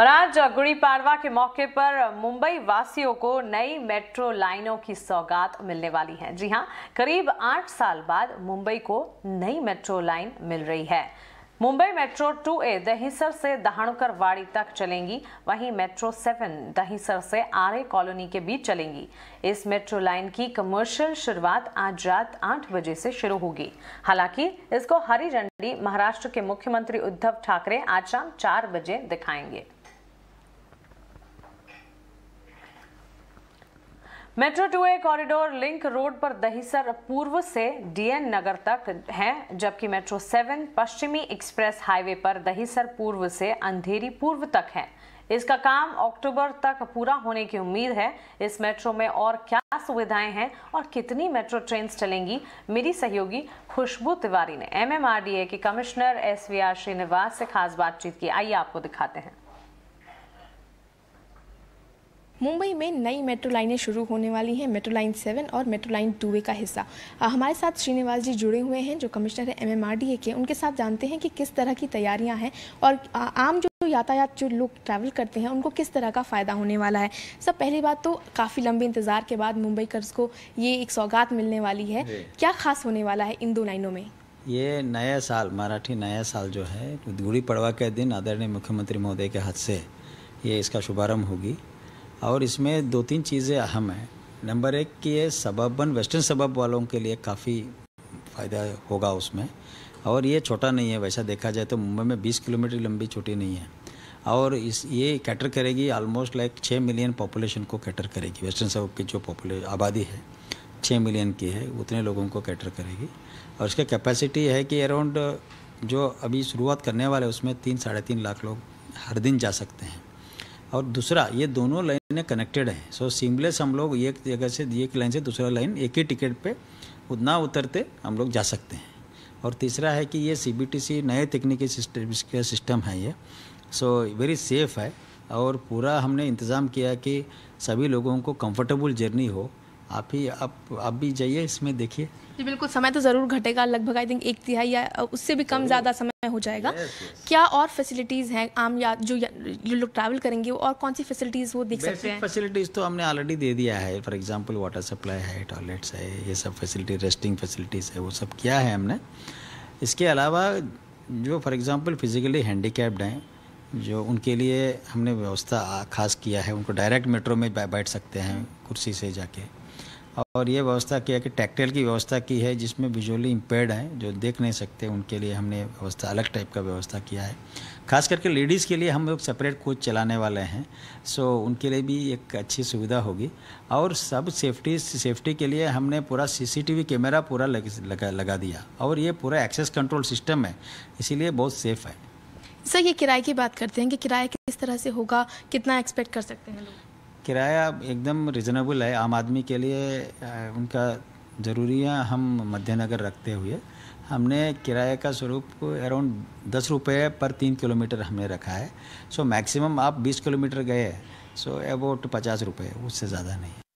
और आज गुड़ी पाड़वा के मौके पर मुंबई वासियों को नई मेट्रो लाइनों की सौगात मिलने वाली है जी हाँ करीब आठ साल बाद मुंबई को नई मेट्रो लाइन मिल रही है मुंबई मेट्रो 2A दहिसर से दहाणुकर वाड़ी तक चलेंगी वहीं मेट्रो 7 दहिसर से आरए कॉलोनी के बीच चलेंगी इस मेट्रो लाइन की कमर्शियल शुरुआत आज रात 8 बजे से शुरू होगी हालांकि इसको हरी झंडी महाराष्ट्र के मुख्यमंत्री उद्धव ठाकरे आज शाम 4 बजे दिखाएंगे metro two A corridor link road पर दहीसर पूर्व से डीएन नगर तक है जबकि मेट्रो सेवन पश्चिमी एक्सप्रेस हाईवे पर दहीसर पूर्व से अंधेरी पूर्व तक है इसका काम अक्टूबर तक पूरा होने की उम्मीद है इस मेट्रो में और क्या सुविधाएं हैं और कितनी मेट्रो ट्रेन चलेंगी मेरी सहयोगी खुशबू तिवारी ने एमएमआरडीए के commissioner S V R Srinivas से खास बातचीत की आइए आपको दिखाते हैं मुंबई में नई मेट्रो लाइनें शुरू होने वाली हैं मेट्रो लाइन सेवन और मेट्रो लाइन टू का हिस्सा हमारे साथ श्रीनिवास जी जुड़े हुए हैं जो कमिश्नर है एम के उनके साथ जानते हैं कि किस तरह की तैयारियां हैं और आम जो यातायात जो लोग ट्रैवल करते हैं उनको किस तरह का फ़ायदा होने वाला है सब पहली बात तो काफ़ी लंबे इंतज़ार के बाद मुंबई कर्ज को ये एक सौगात मिलने वाली है क्या खास होने वाला है इन दो लाइनों में ये नया साल मराठी नया साल जो है गुड़ी पड़वा के दिन आदरणीय मुख्यमंत्री महोदय के हाथ से ये इसका शुभारंभ होगी और इसमें दो तीन चीज़ें अहम हैं नंबर एक कि ये सबबन वेस्टर्न सबब वालों के लिए काफ़ी फ़ायदा होगा उसमें और ये छोटा नहीं है वैसा देखा जाए तो मुंबई में 20 किलोमीटर लंबी छोटी नहीं है और इस ये कैटर करेगी ऑलमोस्ट लाइक छः मिलियन पॉपुलेशन को कैटर करेगी वेस्टर्न सबब की जो पॉपुले आबादी है छः मिलियन की है उतने लोगों को कैटर करेगी और इसका कैपेसिटी है कि अराउंड जो अभी शुरुआत करने वाले उसमें तीन साढ़े तीन लाख लोग हर दिन जा सकते हैं और दूसरा ये दोनों लाइनें कनेक्टेड हैं सो सिमलेस हम लोग एक जगह से एक लाइन से दूसरा लाइन एक ही टिकट पे उतना उतरते हम लोग जा सकते हैं और तीसरा है कि ये सी नए तकनीकी सिस्टम सिस्टम है ये सो वेरी सेफ़ है और पूरा हमने इंतज़ाम किया कि सभी लोगों को कंफर्टेबल जर्नी हो आप ही आप आप भी जाइए इसमें देखिए जी बिल्कुल समय तो ज़रूर घटेगा लगभग आई थिंक एक तिहाई या उससे भी कम ज़्यादा समय हो जाएगा yes, yes. क्या और फैसिलिटीज़ हैं आम या जो लोग ट्रैवल करेंगे और कौन सी फैसिलिटीज़ वो देख सकते हैं फैसिलिटीज़ तो हमने ऑलरेडी दे दिया है फॉर एग्जाम्पल वाटर सप्लाई है टॉयलेट्स है ये सब फैसिलिटी रेस्टिंग फैसिलिटीज़ है वो सब किया है हमने इसके अलावा जो फॉर एग्ज़ाम्पल फिज़िकली हैंडीकेप्ड हैं जो उनके लिए हमने व्यवस्था खास किया है उनको डायरेक्ट मेट्रो में बैठ सकते हैं कुर्सी से जाके और ये व्यवस्था किया कि टैक्टेल की व्यवस्था की है जिसमें विजुअली इम्पेयर्ड हैं जो देख नहीं सकते उनके लिए हमने व्यवस्था अलग टाइप का व्यवस्था किया है खास करके लेडीज़ के लिए हम लोग सेपरेट कोच चलाने वाले हैं सो उनके लिए भी एक अच्छी सुविधा होगी और सब सेफ्टी सेफ्टी के लिए हमने पूरा सीसीटीवी कैमरा पूरा लग, लगा लगा दिया और ये पूरा एक्सेस कंट्रोल सिस्टम है इसीलिए बहुत सेफ़ है सर ये किराए की बात करते हैं कि किराया किस तरह से होगा कितना एक्सपेक्ट कर सकते हैं लोग किराया एकदम रिजनेबल है आम आदमी के लिए उनका ज़रूरी है हम मध्यनगर रखते हुए हमने किराए का स्वरूप अराउंड दस रुपये पर तीन किलोमीटर हमने रखा है सो मैक्सिमम आप बीस किलोमीटर गए सो अबाउट पचास रुपये उससे ज़्यादा नहीं